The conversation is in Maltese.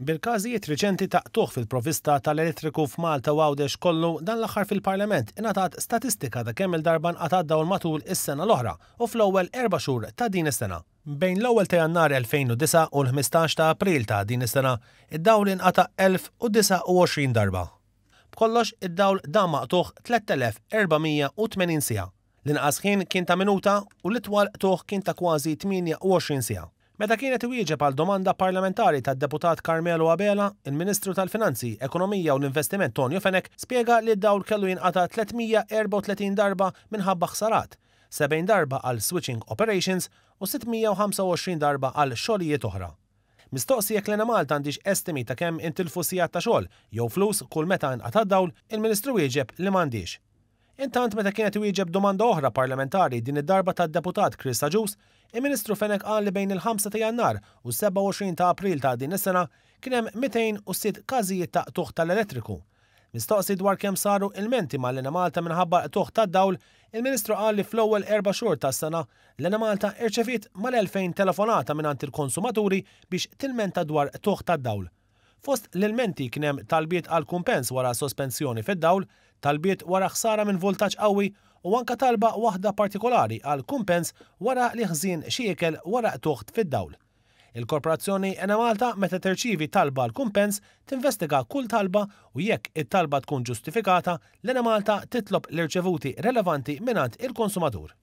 Bil-każijiet reċenti ta' tuħ fil-provista tal-elettriku f'Malta għawdex kollu dan l-aħħar fil-Parlament ingħatat statistika ta' kemm il-darban għatat dawl matul is-sena l-oħra u fl-ewwel erba' xhur ta' din is-sena. Bejn l-ewwel ta' Jannar 2009 u l-15 ta' April ta' din is-sena, id-dawl inqata' 1029 darba. B'kollox id-dawl dan maqtuħ 3480 sija. L-inqas ħin kien ta' minuta u l-itwal tuħ kien ta' kważi 28 sija. Meta kienet iwieġeb għal domanda parlamentari tad deputat Carmelo Abela, il-Ministru tal-Finanzi, Ekonomija u l-Investiment Tonio Fenek spiega li d-dawl kellu jinqata 334 darba minħabba ħsarat, 70 darba għal switching operations u 625 darba għal xogħlijiet oħra. Mistoqsi jekk l-ena Malta għandix estimi ta' kemm intilfu sijat ta' xogħol jew flus kull meta nqata' dawl, il-Ministru wieġeb li m'għandix. Intant meta kienet wieġeb domanda oħra parlamentari din id-darba tad deputat Krista Ġus, il-Ministru Fenek qal li bejn il-5 ta' Jannar u 27 ta' April ta' din is-sena kien hemm 206 każijiet ta' tuħ tal-elettriku. Mistoqsi dwar kemm saru il-menti mal lena Malta minħabba tuħ tad-dawl, il-Ministru qal li fl-ewwel erba' xhur tas-sena l-Lena Malta irċeviet mal-2000 telefonata għand il-konsumaturi biex tilmenta dwar tuħ tad-dawl. Fost l ilmenti kien hemm talbiet għal kumpens wara sospensjoni fid-dawl, talbiet wara ħsara minn voltaġġ qawwi u anka talba waħda partikolari għal kumpens wara li ħżin xiekel wara toħt fid-dawl. Il-korporazzjoni Ena Malta meta terċivi talba l kumpens tinvestiga kull talba u jekk it-talba tkun ġustifikata l-Ena Malta titlob l-irċevuti relevanti minant il-konsumatur.